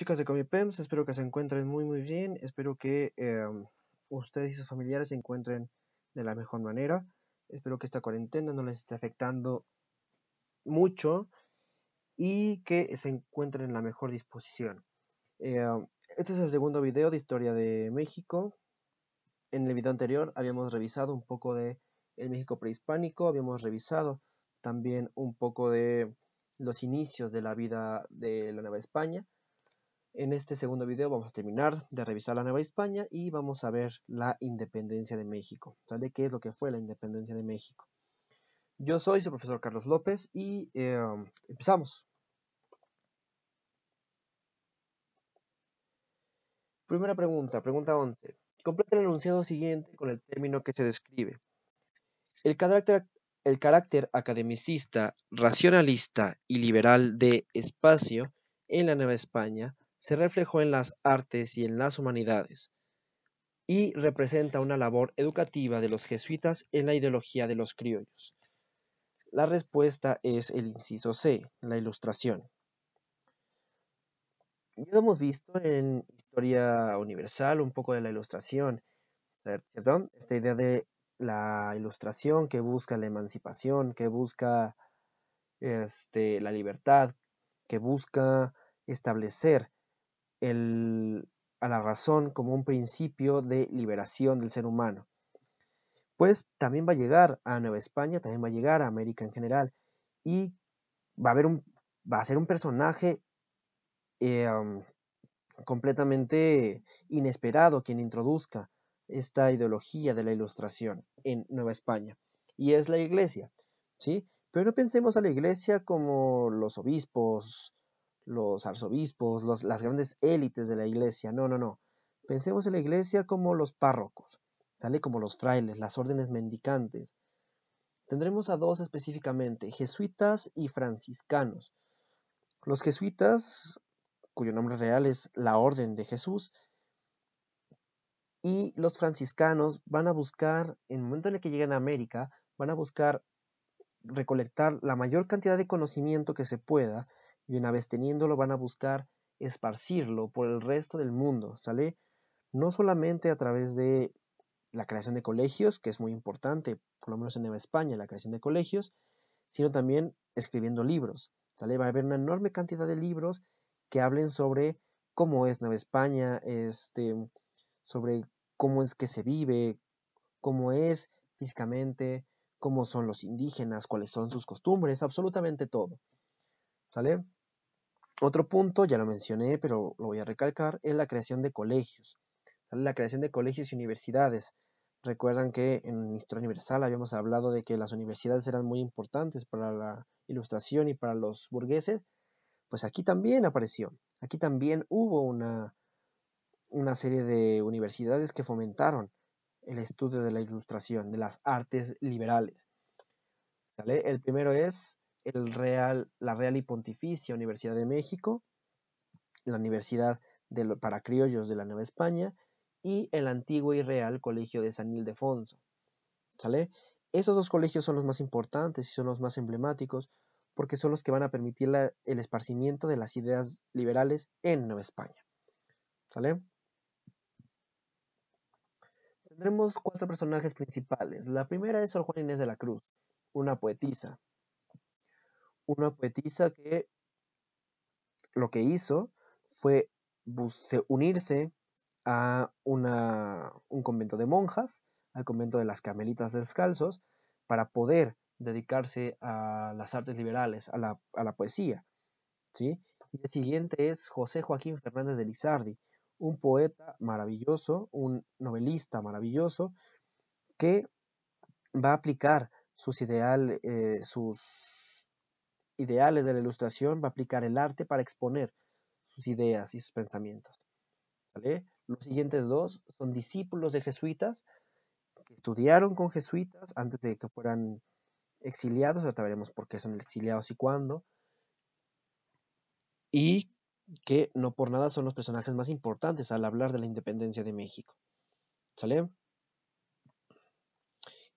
chicas de ComiPems, espero que se encuentren muy muy bien, espero que em, ustedes y sus familiares se encuentren de la mejor manera, espero que esta cuarentena no les esté afectando mucho y que se encuentren en la mejor disposición. Em, este es el segundo video de Historia de México. En el video anterior habíamos revisado un poco de el México prehispánico, habíamos revisado también un poco de los inicios de la vida de la Nueva España. En este segundo video vamos a terminar de revisar la Nueva España y vamos a ver la independencia de México, ¿Qué es lo que fue la independencia de México? Yo soy su profesor Carlos López y em, empezamos. Primera pregunta, pregunta 11. Completa el enunciado siguiente con el término que se describe. El carácter, el carácter academicista, racionalista y liberal de espacio en la Nueva España se reflejó en las artes y en las humanidades, y representa una labor educativa de los jesuitas en la ideología de los criollos. La respuesta es el inciso C, la ilustración. Ya lo hemos visto en Historia Universal un poco de la ilustración, Esta idea de la ilustración que busca la emancipación, que busca este, la libertad, que busca establecer a la razón como un principio de liberación del ser humano. Pues también va a llegar a Nueva España, también va a llegar a América en general y va a, haber un, va a ser un personaje eh, completamente inesperado quien introduzca esta ideología de la ilustración en Nueva España y es la iglesia, ¿sí? Pero no pensemos a la iglesia como los obispos, los arzobispos, las grandes élites de la iglesia. No, no, no. Pensemos en la iglesia como los párrocos, ¿sale? Como los frailes, las órdenes mendicantes. Tendremos a dos específicamente, jesuitas y franciscanos. Los jesuitas, cuyo nombre real es la Orden de Jesús, y los franciscanos van a buscar, en el momento en el que lleguen a América, van a buscar recolectar la mayor cantidad de conocimiento que se pueda y una vez teniéndolo van a buscar esparcirlo por el resto del mundo, ¿sale? No solamente a través de la creación de colegios, que es muy importante, por lo menos en Nueva España, la creación de colegios, sino también escribiendo libros, ¿sale? Va a haber una enorme cantidad de libros que hablen sobre cómo es Nueva España, este, sobre cómo es que se vive, cómo es físicamente, cómo son los indígenas, cuáles son sus costumbres, absolutamente todo. ¿Sale? Otro punto, ya lo mencioné, pero lo voy a recalcar, es la creación de colegios. La creación de colegios y universidades. Recuerdan que en Historia Universal habíamos hablado de que las universidades eran muy importantes para la ilustración y para los burgueses. Pues aquí también apareció. Aquí también hubo una, una serie de universidades que fomentaron el estudio de la ilustración, de las artes liberales. El primero es Real, la Real y Pontificia Universidad de México, la Universidad de para Criollos de la Nueva España y el antiguo y real Colegio de San Ildefonso. ¿Sale? Esos dos colegios son los más importantes y son los más emblemáticos porque son los que van a permitir el esparcimiento de las ideas liberales en Nueva España. ¿Sale? Tendremos cuatro personajes principales. La primera es Sor Juan Inés de la Cruz, una poetisa, una poetisa que lo que hizo fue unirse a un convento de monjas, al convento de las Carmelitas Descalzos, para poder dedicarse a las artes liberales, a la, poesía. ¿sí? Y el siguiente es José Joaquín Fernández de Lizardi, un poeta maravilloso, un novelista maravilloso, que va a aplicar sus ideales, eh, sus, ideales de la ilustración va a aplicar el arte para exponer sus ideas y sus pensamientos. Los siguientes dos son discípulos de jesuitas que estudiaron con jesuitas antes de que fueran exiliados, ahora veremos por qué son exiliados y cuándo, y que no por nada son los personajes más importantes al hablar de la independencia de México. ¿Sale?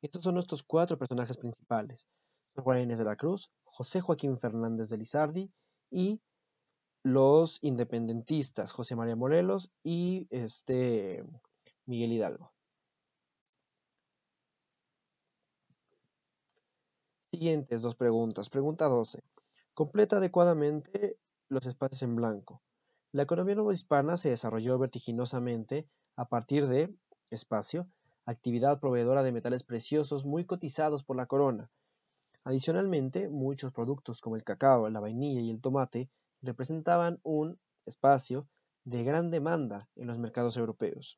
Estos son nuestros cuatro personajes principales. Juárez de la Cruz, José Joaquín Fernández de Lizardi y los independentistas José María Morelos y este Miguel Hidalgo. Siguientes dos preguntas. Pregunta 12. Completa adecuadamente los espacios en blanco. La economía hispana se desarrolló vertiginosamente a partir de espacio, actividad proveedora de metales preciosos muy cotizados por la corona, Adicionalmente, muchos productos como el cacao, la vainilla y el tomate representaban un espacio de gran demanda en los mercados europeos.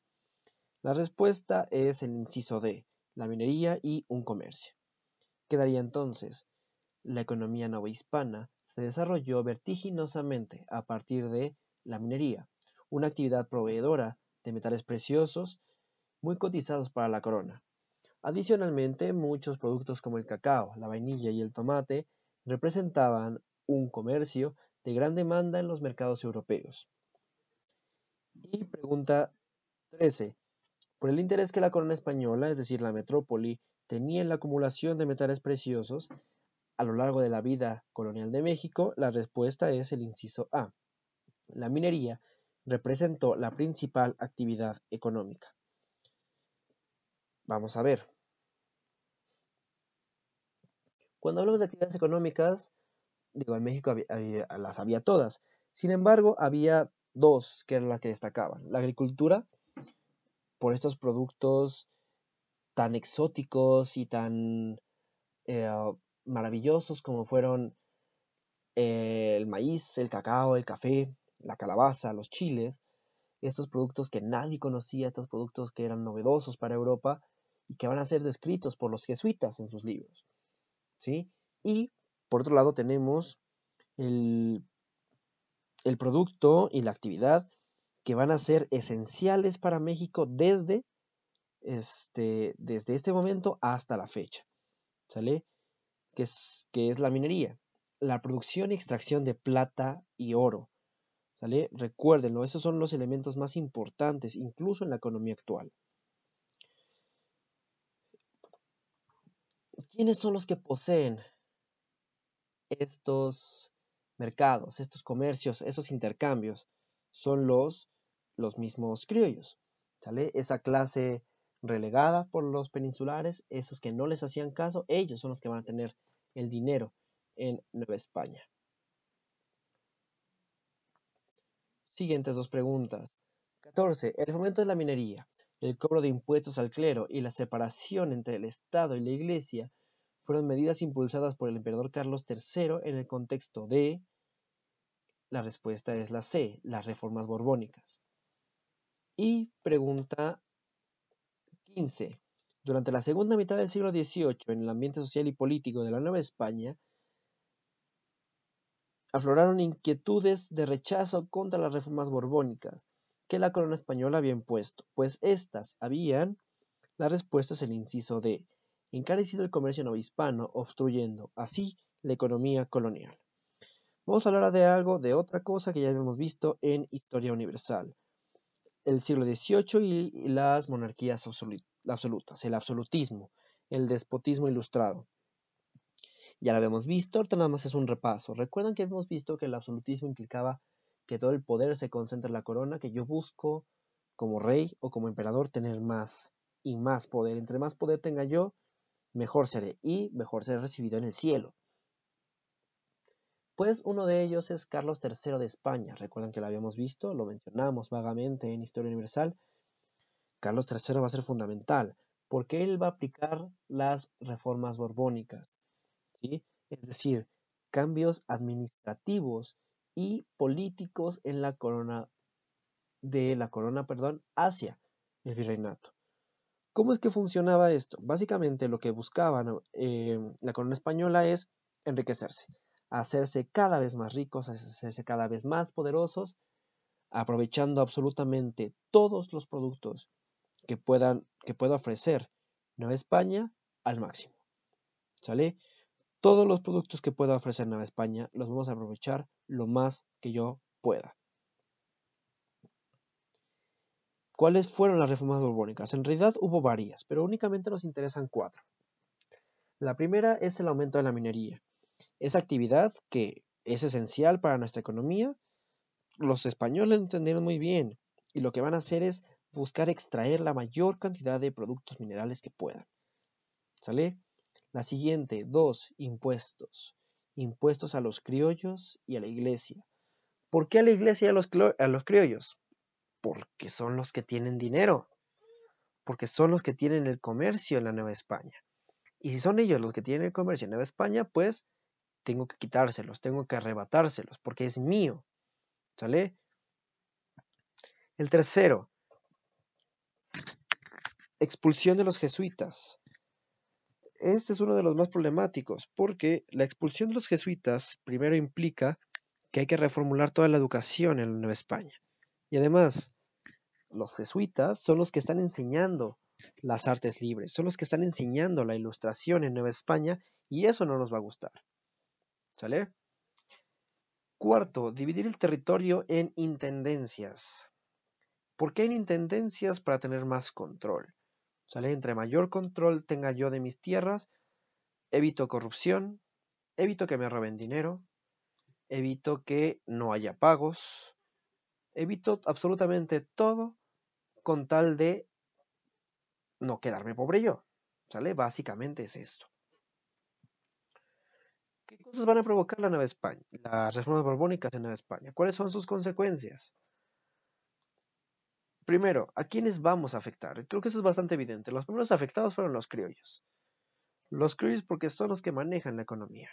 La respuesta es el inciso D, la minería y un comercio. Quedaría entonces, la economía novohispana se desarrolló vertiginosamente a partir de la minería, una actividad proveedora de metales preciosos muy cotizados para la corona, Adicionalmente, muchos productos como el cacao, la vainilla y el tomate representaban un comercio de gran demanda en los mercados europeos. Y pregunta 13. Por el interés que la corona española, es decir, la metrópoli, tenía en la acumulación de metales preciosos a lo largo de la vida colonial de México, la respuesta es el inciso A. La minería representó la principal actividad económica. Vamos a ver. Cuando hablamos de actividades económicas, digo, en México las había todas. Sin embargo, había dos que eran las que destacaban. La agricultura, por estos productos tan exóticos y tan eh, maravillosos como fueron eh, el maíz, el cacao, el café, la calabaza, los chiles, estos productos que nadie conocía, estos productos que eran novedosos para Europa y que van a ser descritos por los jesuitas en sus libros. Y por otro lado tenemos el, producto y la actividad que van a ser esenciales para México desde este, desde este momento hasta la fecha. ¿Sale? Que es, que es la minería. La producción y extracción de plata y oro. ¿Sale? Recuérdenlo, esos son los elementos más importantes, incluso en la economía actual. ¿Quiénes son los que poseen estos mercados, estos comercios, esos intercambios? Son los, los mismos criollos, ¿sale? Esa clase relegada por los peninsulares, esos que no les hacían caso, ellos son los que van a tener el dinero en Nueva España. Siguientes dos preguntas. 14. El fomento de la minería, el cobro de impuestos al clero y la separación entre el Estado y la Iglesia fueron medidas impulsadas por el emperador Carlos III en el contexto de... La respuesta es la C, las reformas borbónicas. Y pregunta 15. Durante la segunda mitad del siglo XVIII, en el ambiente social y político de la Nueva España, afloraron inquietudes de rechazo contra las reformas borbónicas que la corona española había impuesto, pues estas habían, la respuesta es el inciso D, encarecido el comercio novohispano, obstruyendo así la economía colonial. Vamos a hablar de algo, de otra cosa que ya hemos visto en Historia Universal, el siglo XVIII y las monarquías absolutas, el absolutismo, el despotismo ilustrado. Ya lo habíamos visto, ahorita nada más es un repaso. Recuerdan que hemos visto que el absolutismo implicaba que todo el poder se concentra en la corona, que yo busco como rey o como emperador tener más y más poder. Entre más poder tenga yo, mejor seré y mejor seré recibido en el cielo. Pues uno de ellos es Carlos III de España. Recuerdan que lo habíamos visto, lo mencionamos vagamente en Historia Universal. Carlos III va a ser fundamental porque él va a aplicar las reformas borbónicas, es decir, cambios administrativos y políticos en la corona de la corona, perdón, hacia el virreinato. ¿Cómo es que funcionaba esto? Básicamente lo que buscaban eh, la corona española es enriquecerse, hacerse cada vez más ricos, hacerse cada vez más poderosos, aprovechando absolutamente todos los productos que, puedan, que pueda ofrecer Nueva España al máximo. ¿Sale? Todos los productos que pueda ofrecer Nueva España los vamos a aprovechar lo más que yo pueda. ¿Cuáles fueron las reformas borbónicas? En realidad hubo varias, pero únicamente nos interesan cuatro. La primera es el aumento de la minería. Esa actividad que es esencial para nuestra economía, los españoles lo entendieron muy bien y lo que van a hacer es buscar extraer la mayor cantidad de productos minerales que puedan. ¿Sale? La siguiente, dos, impuestos. Impuestos a los criollos y a la iglesia. ¿Por qué a la iglesia y a los, a los criollos? porque son los que tienen dinero, porque son los que tienen el comercio en la Nueva España. Y si son ellos los que tienen el comercio en Nueva España, pues tengo que quitárselos, tengo que arrebatárselos, porque es mío. ¿Sale? El tercero, expulsión de los jesuitas. Este es uno de los más problemáticos, porque la expulsión de los jesuitas primero implica que hay que reformular toda la educación en la Nueva España. Y además, los jesuitas son los que están enseñando las artes libres, son los que están enseñando la ilustración en Nueva España y eso no nos va a gustar. ¿Sale? Cuarto, dividir el territorio en intendencias. ¿Por qué en intendencias? Para tener más control. ¿Sale? Entre mayor control tenga yo de mis tierras, evito corrupción, evito que me roben dinero, evito que no haya pagos, evito absolutamente todo con tal de no quedarme pobre yo. ¿Sale? Básicamente es esto. ¿Qué cosas van a provocar la Nueva España? Las reformas borbónicas en Nueva España. ¿Cuáles son sus consecuencias? Primero, ¿a quiénes vamos a afectar? Creo que eso es bastante evidente. Los primeros afectados fueron los criollos. Los criollos porque son los que manejan la economía.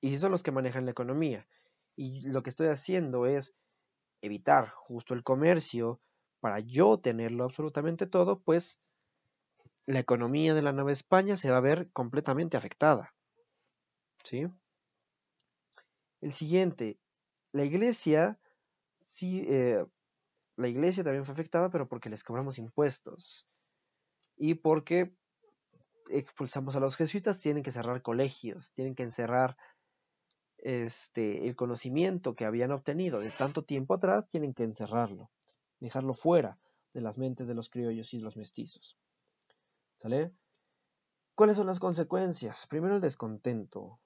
Y si son los que manejan la economía, y lo que estoy haciendo es evitar justo el comercio, para yo tenerlo absolutamente todo, pues la economía de la Nueva España se va a ver completamente afectada. ¿Sí? El siguiente, la iglesia, sí, eh, la iglesia también fue afectada, pero porque les cobramos impuestos y porque expulsamos a los jesuitas, tienen que cerrar colegios, tienen que encerrar este, el conocimiento que habían obtenido de tanto tiempo atrás, tienen que encerrarlo dejarlo fuera de las mentes de los criollos y de los mestizos. ¿Sale? ¿Cuáles son las consecuencias? Primero el descontento.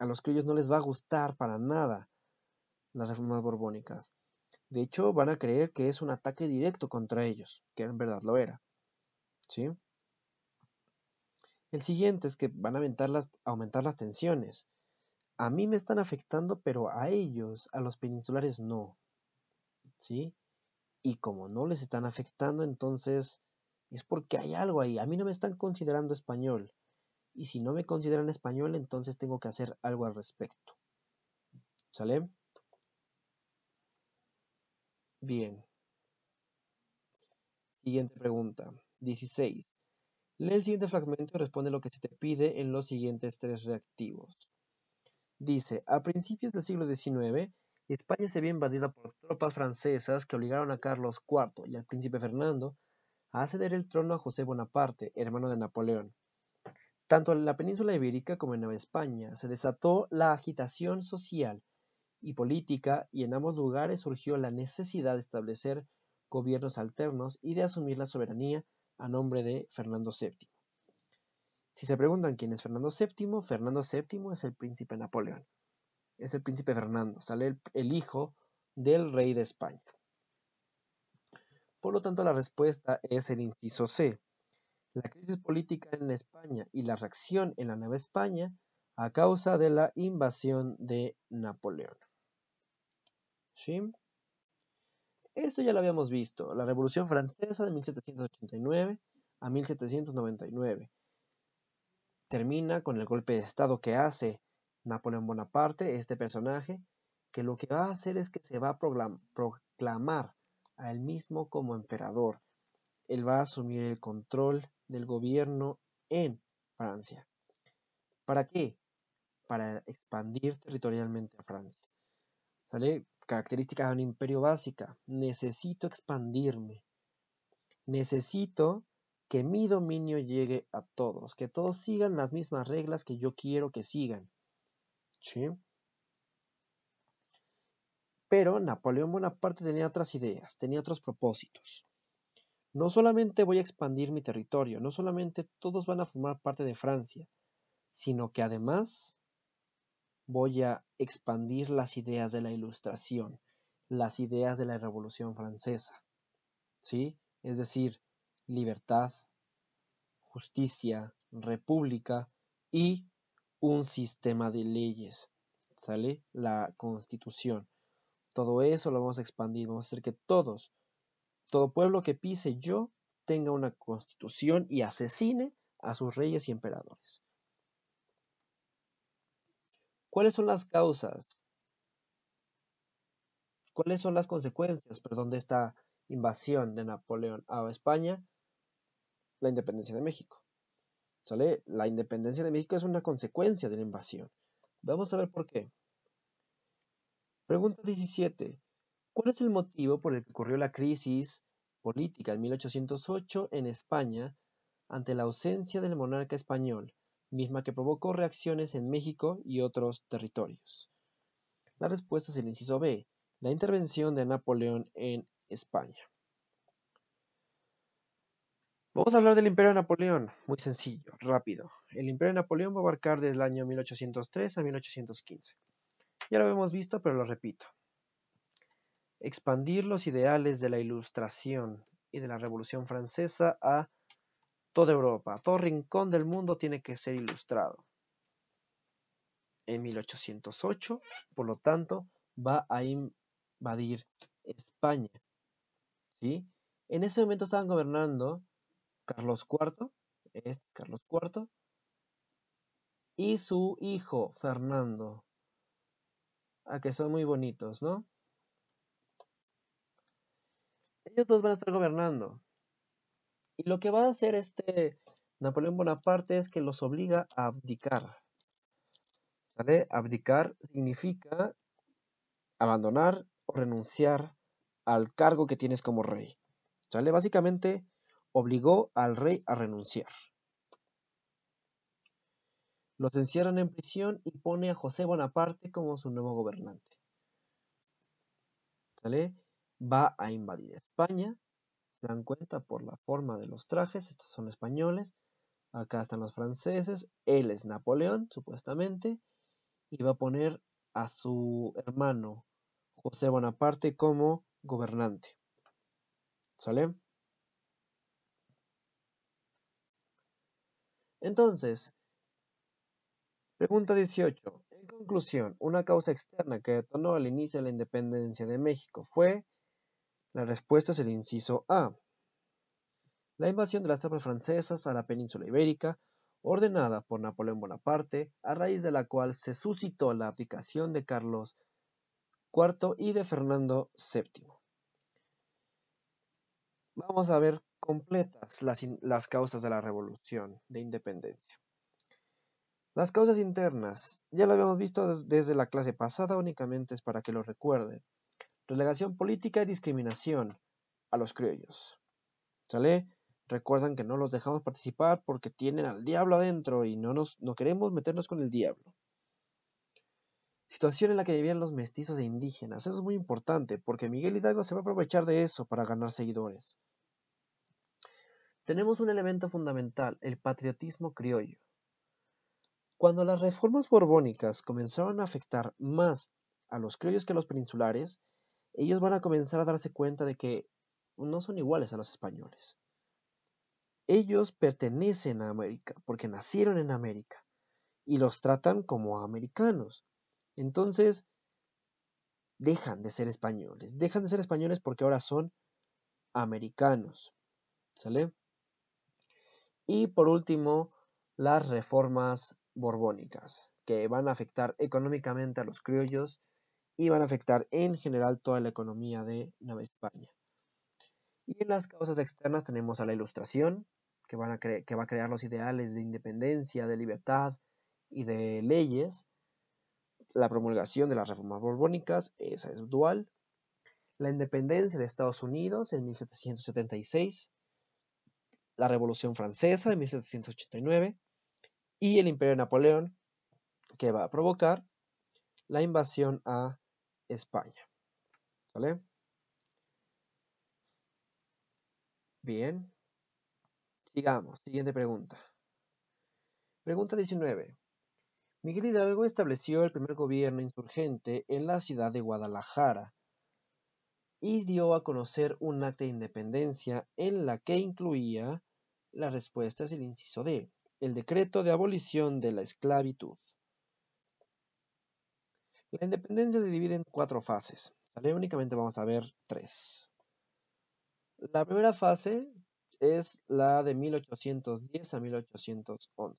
A los criollos no les va a gustar para nada las reformas borbónicas. De hecho, van a creer que es un ataque directo contra ellos, que en verdad lo era. ¿Sí? El siguiente es que van a aumentar las, aumentar las tensiones. A mí me están afectando, pero a ellos, a los peninsulares, no. ¿Sí? Y como no les están afectando, entonces es porque hay algo ahí. A mí no me están considerando español. Y si no me consideran español, entonces tengo que hacer algo al respecto. ¿Sale? Bien. Siguiente pregunta. 16. Lee el siguiente fragmento y responde lo que se te pide en los siguientes tres reactivos. Dice, a principios del siglo XIX, España se vio invadida por tropas francesas que obligaron a Carlos IV y al príncipe Fernando a ceder el trono a José Bonaparte, hermano de Napoleón. Tanto en la península ibérica como en Nueva España se desató la agitación social y política y en ambos lugares surgió la necesidad de establecer gobiernos alternos y de asumir la soberanía a nombre de Fernando VII. Si se preguntan quién es Fernando VII, Fernando VII es el príncipe Napoleón es el príncipe Fernando, sale el, hijo del rey de España. Por lo tanto, la respuesta es el inciso C. La crisis política en España y la reacción en la Nueva España a causa de la invasión de Napoleón. ¿Sí? Esto ya lo habíamos visto, la Revolución Francesa de 1789 a 1799. Termina con el golpe de Estado que hace Napoleón Bonaparte, este personaje, que lo que va a hacer es que se va a proclamar a él mismo como emperador. Él va a asumir el control del gobierno en Francia. ¿Para qué? Para expandir territorialmente a Francia. ¿Sale? Características de un imperio básica. Necesito expandirme. Necesito que mi dominio llegue a todos, que todos sigan las mismas reglas que yo quiero que sigan. Pero Napoleón Bonaparte tenía otras ideas, tenía otros propósitos. No solamente voy a expandir mi territorio, no solamente todos van a formar parte de Francia, sino que además voy a expandir las ideas de la Ilustración, las ideas de la Revolución Francesa. ¿Sí? Es decir, libertad, justicia, república y un sistema de leyes, ¿sale? La constitución. Todo eso lo vamos a expandir, vamos a hacer que todos, todo pueblo que pise yo, tenga una constitución y asesine a sus reyes y emperadores. ¿Cuáles son las causas? ¿Cuáles son las consecuencias, perdón, de esta invasión de Napoleón a España? La independencia de México. ¿Sale? La independencia de México es una consecuencia de la invasión. Vamos a ver por qué. Pregunta 17. ¿Cuál es el motivo por el que ocurrió la crisis política en 1808 en España ante la ausencia del monarca español, misma que provocó reacciones en México y otros territorios? La respuesta es el inciso B, la intervención de Napoleón en España. Vamos a hablar del Imperio de Napoleón, muy sencillo, rápido. El Imperio de Napoleón va a abarcar desde el año 1803 a 1815. Ya lo hemos visto, pero lo repito. Expandir los ideales de la Ilustración y de la Revolución Francesa a toda Europa, todo rincón del mundo tiene que ser ilustrado. En 1808, por lo tanto, va a invadir España. ¿sí? En ese momento estaban gobernando Carlos IV, este es Carlos IV, y su hijo Fernando, a ah, que son muy bonitos, ¿no? Ellos dos van a estar gobernando. Y lo que va a hacer este Napoleón Bonaparte es que los obliga a abdicar. ¿Sale? Abdicar significa abandonar o renunciar al cargo que tienes como rey. ¿Sale? Básicamente obligó al rey a renunciar. Los encierran en prisión y pone a José Bonaparte como su nuevo gobernante. ¿Sale? Va a invadir España. Se dan cuenta por la forma de los trajes, estos son españoles. Acá están los franceses. Él es Napoleón, supuestamente. Y va a poner a su hermano José Bonaparte como gobernante. ¿Sale? Entonces, pregunta 18. En conclusión, una causa externa que detonó al inicio de la independencia de México fue, la respuesta es el inciso A, la invasión de las tropas francesas a la península ibérica, ordenada por Napoleón Bonaparte, a raíz de la cual se suscitó la abdicación de Carlos IV y de Fernando VII vamos a ver completas las, causas de la revolución de independencia. Las causas internas, ya lo habíamos visto desde la clase pasada, únicamente es para que lo recuerden. Relegación política y discriminación a los criollos. ¿Sale? Recuerdan que no los dejamos participar porque tienen al diablo adentro y no, nos, no queremos meternos con el diablo situación en la que vivían los mestizos e indígenas. Eso es muy importante, porque Miguel Hidalgo se va a aprovechar de eso para ganar seguidores. Tenemos un elemento fundamental, el patriotismo criollo. Cuando las reformas borbónicas comenzaron a afectar más a los criollos que a los peninsulares, ellos van a comenzar a darse cuenta de que no son iguales a los españoles. Ellos pertenecen a América porque nacieron en América y los tratan como americanos. Entonces, dejan de ser españoles, dejan de ser españoles porque ahora son americanos. ¿Sale? Y por último, las reformas borbónicas, que van a afectar económicamente a los criollos y van a afectar en general toda la economía de Nueva España. Y en las causas externas tenemos a la Ilustración, que, que va a crear los ideales de independencia, de libertad y de leyes, la promulgación de las reformas borbónicas, esa es dual, la independencia de Estados Unidos en 1776, la Revolución Francesa de 1789 y el Imperio de Napoleón, que va a provocar la invasión a España. ¿Vale? Bien. Sigamos. Siguiente pregunta. Pregunta 19. Miguel Hidalgo estableció el primer gobierno insurgente en la ciudad de Guadalajara y dio a conocer un acta de independencia en la que incluía la respuestas el inciso D, el decreto de abolición de la esclavitud. La independencia se divide en cuatro fases, únicamente vamos a ver tres. La primera fase es la de 1810 a 1811,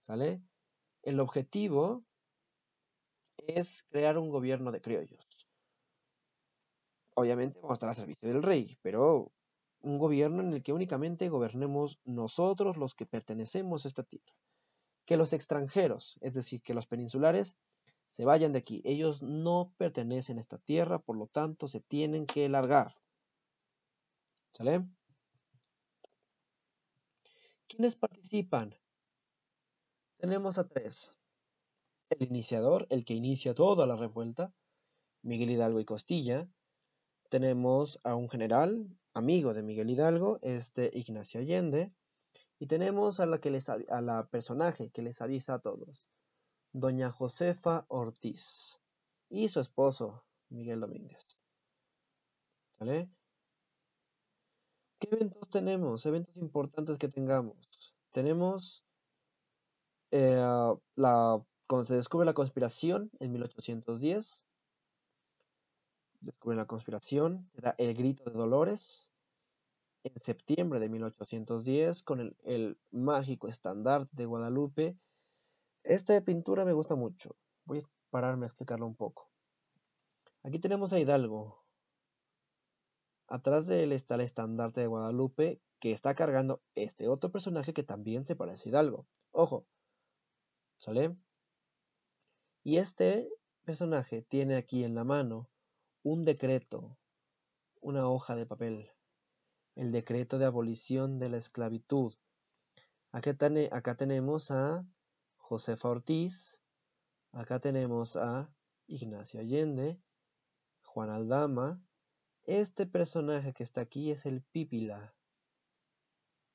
¿sale? El objetivo es crear un gobierno de criollos. Obviamente vamos a estar a servicio del rey, pero un gobierno en el que únicamente gobernemos nosotros los que pertenecemos a esta tierra. Que los extranjeros, es decir, que los peninsulares, se vayan de aquí. Ellos no pertenecen a esta tierra, por lo tanto se tienen que largar. ¿Sale? ¿Quiénes participan tenemos a tres. El iniciador, el que inicia toda la revuelta, Miguel Hidalgo y Costilla. Tenemos a un general, amigo de Miguel Hidalgo, este Ignacio Allende. Y tenemos a la, que les, la personaje que les avisa a todos, doña Josefa Ortiz y su esposo, Miguel Domínguez. ¿Vale? ¿Qué eventos tenemos? Eventos importantes que tengamos. Tenemos eh, ah, cuando se descubre la conspiración en 1810, descubre la conspiración, se da el grito de Dolores. En septiembre de 1810, con el, el mágico estandarte de Guadalupe. Esta pintura me gusta mucho. Voy a pararme a explicarlo un poco. Aquí tenemos a Hidalgo. Atrás de él está el estandarte de Guadalupe, que está cargando este otro personaje que también se parece a Hidalgo. Ojo, ¿Sale? Y este personaje tiene aquí en la mano un decreto, una hoja de papel, el decreto de abolición de la esclavitud. Acá, tenemos a Josefa Ortiz, acá tenemos a Ignacio Allende, Juan Aldama. Este personaje que está aquí es el Pípila.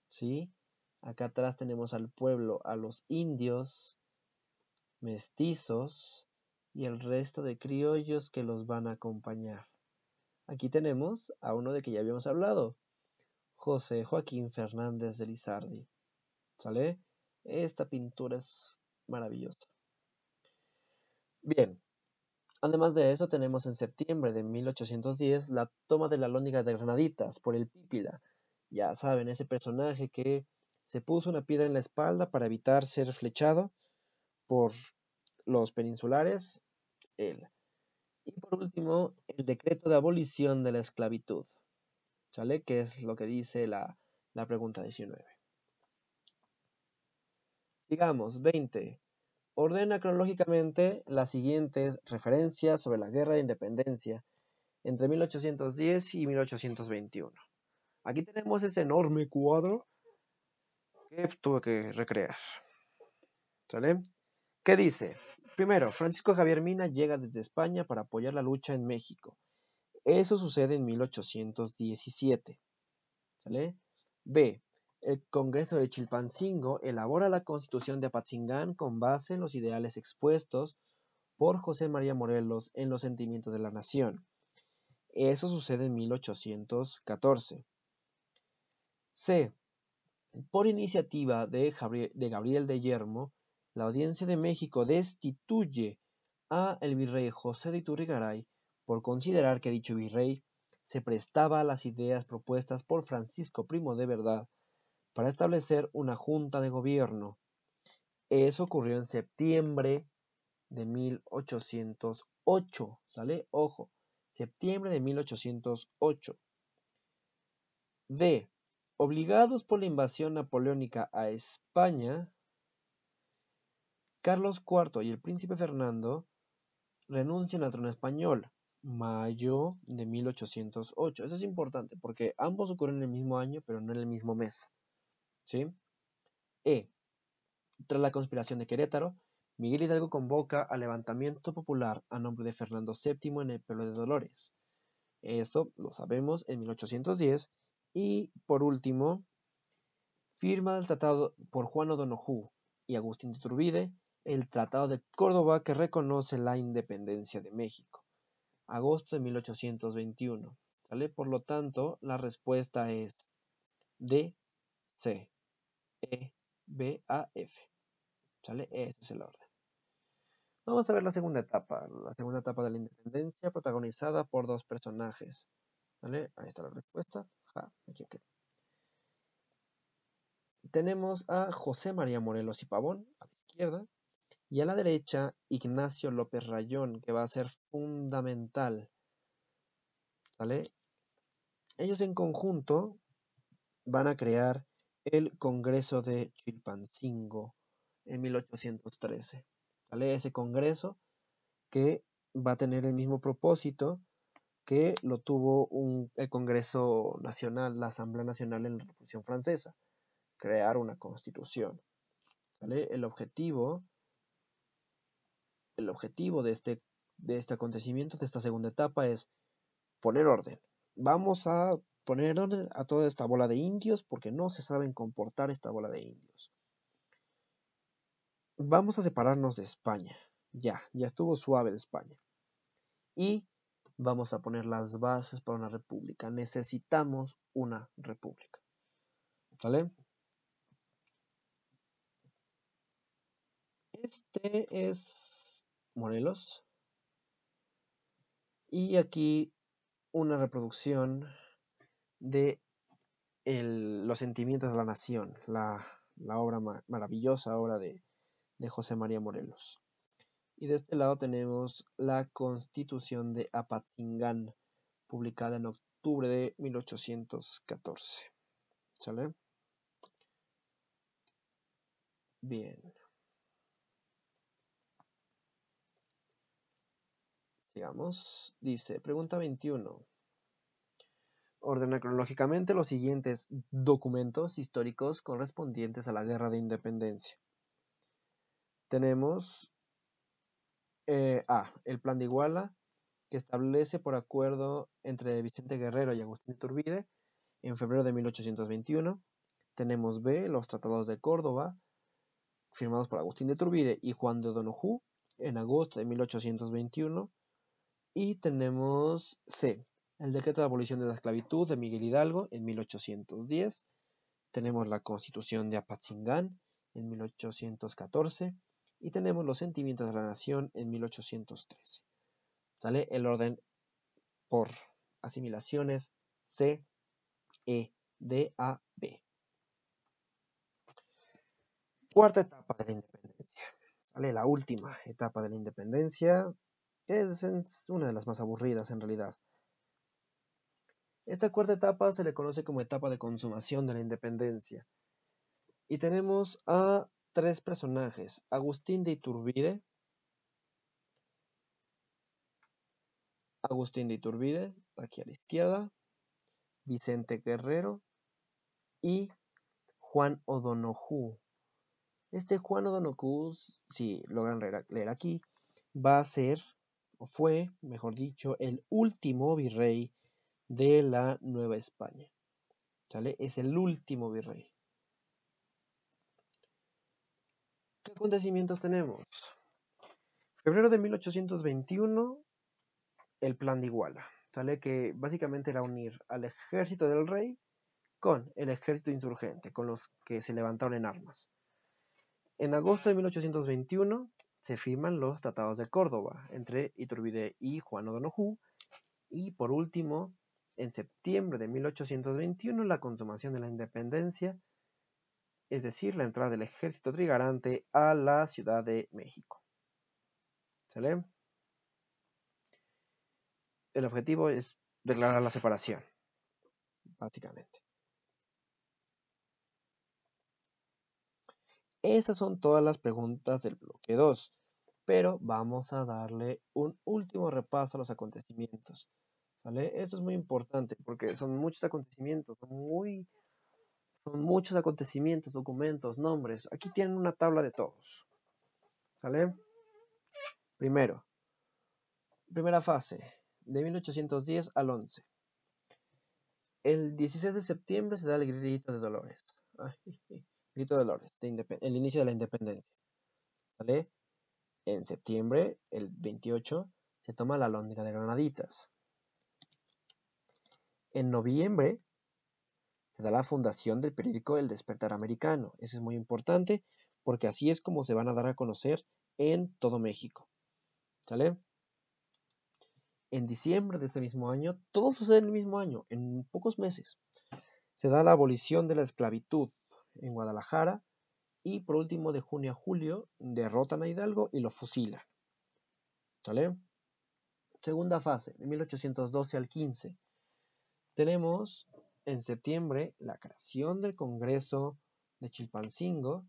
¿Sí? Acá atrás tenemos al pueblo, a los indios, mestizos y el resto de criollos que los van a acompañar. Aquí tenemos a uno de que ya habíamos hablado, José Joaquín Fernández de Lizardi. ¿Sale? Esta pintura es maravillosa. Bien, Además de eso, tenemos en septiembre de 1810 la toma de la Lóniga de Granaditas por el Pípila. Ya saben, ese personaje que se puso una piedra en la espalda para evitar ser flechado por los peninsulares, él. Y por último, el decreto de abolición de la esclavitud, ¿sale? Que es lo que dice la, pregunta 19. Sigamos, 20. Ordena cronológicamente las siguientes referencias sobre la Guerra de Independencia entre 1810 y 1821. Aquí tenemos ese enorme cuadro que tuve que recrear. ¿Sale? ¿Qué dice? Primero, Francisco Javier Mina llega desde España para apoyar la lucha en México. Eso sucede en 1817. ¿Sale? B. El Congreso de Chilpancingo elabora la Constitución de Apatzingán con base en los ideales expuestos por José María Morelos en Los Sentimientos de la Nación. Eso sucede en 1814. C. Por iniciativa de Gabriel de Yermo, la Audiencia de México destituye a el virrey José de Iturrigaray por considerar que dicho virrey se prestaba a las ideas propuestas por Francisco Primo de Verdad para establecer una junta de gobierno. Eso ocurrió en septiembre de 1808, ¿sale? Ojo, septiembre de 1808. D. Obligados por la invasión napoleónica a España, Carlos IV y el príncipe Fernando renuncian al trono español, mayo de 1808. Eso es importante porque ambos ocurren en el mismo año, pero no en el mismo mes. ¿Sí? E. Tras la conspiración de Querétaro, Miguel Hidalgo convoca al levantamiento popular a nombre de Fernando VII en el pueblo de Dolores. Eso lo sabemos en 1810. Y por último, firma el tratado por Juan O'Donoghue y Agustín de Turbide el Tratado de Córdoba que reconoce la independencia de México, agosto de 1821. ¿sale? Por lo tanto, la respuesta es D, C, E, B, A, F. ¿Sale? Ese es el orden. Vamos a ver la segunda etapa, la segunda etapa de la independencia protagonizada por dos personajes. ¿Vale? Ahí está la respuesta. Tenemos a José María Morelos y Pavón, a la izquierda, y a la derecha Ignacio López Rayón, que va a ser fundamental. ¿Sale? Ellos en conjunto van a crear el Congreso de Chilpancingo en 1813. ¿Sale? Ese Congreso que va a tener el mismo propósito que lo tuvo un, el Congreso Nacional, la Asamblea Nacional en la Revolución Francesa, crear una constitución. ¿Sale? El objetivo el objetivo de este, de este acontecimiento, de esta segunda etapa, es poner orden. Vamos a poner orden a toda esta bola de indios porque no se saben comportar esta bola de indios. Vamos a separarnos de España. Ya, ya estuvo suave de España. Y vamos a poner las bases para una república. Necesitamos una república. ¿Vale? Este es Morelos. Y aquí una reproducción de Los sentimientos de la nación, la, obra maravillosa obra de, de José María Morelos. Y de este lado tenemos la Constitución de Apatingán, publicada en octubre de 1814. ¿Sale? Bien. digamos, dice, pregunta 21. Ordena cronológicamente los siguientes documentos históricos correspondientes a la Guerra de Independencia. Tenemos eh, A, el Plan de Iguala, que establece por acuerdo entre Vicente Guerrero y Agustín Turbide, en febrero de 1821. Tenemos B, los Tratados de Córdoba, firmados por Agustín de Turbide y Juan de Donojú en agosto de 1821. Y tenemos C, el decreto de abolición de la esclavitud de Miguel Hidalgo en 1810. Tenemos la constitución de Apatzingán en 1814. Y tenemos los sentimientos de la nación en 1813. ¿Sale? El orden por asimilaciones C, E, D, A, B. Cuarta etapa de la independencia. ¿Sale? La última etapa de la independencia es, una de las más aburridas en realidad. Esta cuarta etapa se le conoce como etapa de consumación de la independencia. Y tenemos a tres personajes. Agustín de Iturbide. Agustín de Iturbide, aquí a la izquierda. Vicente Guerrero y Juan O'Donoghue. Este Juan O'Donoghue, si logran leer aquí, va a ser fue, mejor dicho, el último virrey de la Nueva España. ¿Sale? Es el último virrey. ¿Qué acontecimientos tenemos? Febrero de 1821, el plan de Iguala. ¿Sale? Que básicamente era unir al ejército del rey con el ejército insurgente, con los que se levantaron en armas. En agosto de 1821 se firman los tratados de Córdoba entre Iturbide y Juan O'Donoghue y por último, en septiembre de 1821 la consumación de la independencia, es decir, la entrada del ejército trigarante a la Ciudad de México. ¿Sale? El objetivo es declarar la separación, básicamente. Esas son todas las preguntas del bloque 2 pero vamos a darle un último repaso a los acontecimientos. ¿Vale? Esto es muy importante porque son muchos acontecimientos, son muy son muchos acontecimientos, documentos, nombres. Aquí tienen una tabla de todos. ¿Sale? Primero, primera fase, de 1810 al 11. El 16 de septiembre se da el grito de Dolores. grito de Dolores, el inicio de la independencia. ¿Sale? En septiembre, el 28, se toma la lóndiga de Granaditas. En noviembre se da la fundación del periódico El Despertar Americano. Eso es muy importante porque así es como se van a dar a conocer en todo México. ¿Sale? En diciembre de este mismo año, todo sucede en el mismo año, en pocos meses, se da la abolición de la esclavitud en Guadalajara y por último, de junio a julio, derrotan a Hidalgo y lo fusilan. ¿Sale? Segunda fase, de 1812 al 15. Tenemos en septiembre la creación del Congreso de Chilpancingo.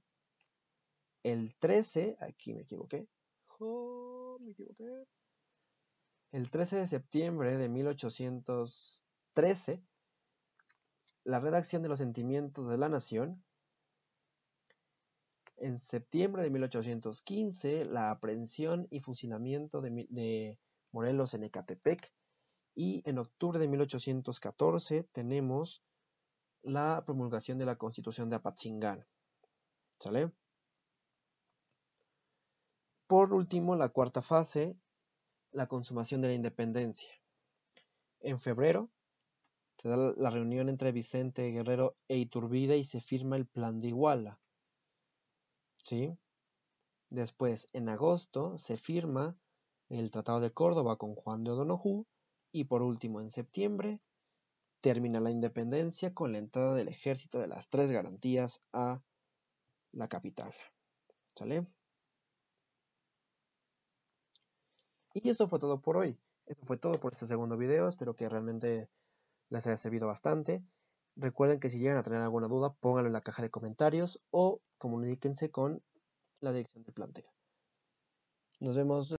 El 13, aquí me equivoqué. Oh, me equivoqué. El 13 de septiembre de 1813, la redacción de los sentimientos de la nación, en septiembre de 1815, la aprehensión y fusilamiento de, Morelos en Ecatepec. Y en octubre de 1814 tenemos la promulgación de la Constitución de Apatzingán. ¿Sale? Por último, la cuarta fase, la consumación de la independencia. En febrero se da la reunión entre Vicente Guerrero e Iturbide y se firma el Plan de Iguala. ¿sí? Después, en agosto, se firma el Tratado de Córdoba con Juan de Odonojú y por último, en septiembre, termina la independencia con la entrada del ejército de las tres garantías a la capital. ¿Sale? Y eso fue todo por hoy. Eso fue todo por este segundo video. Espero que realmente les haya servido bastante. Recuerden que si llegan a tener alguna duda, pónganlo en la caja de comentarios o comuníquense con la dirección del plantel. Nos vemos.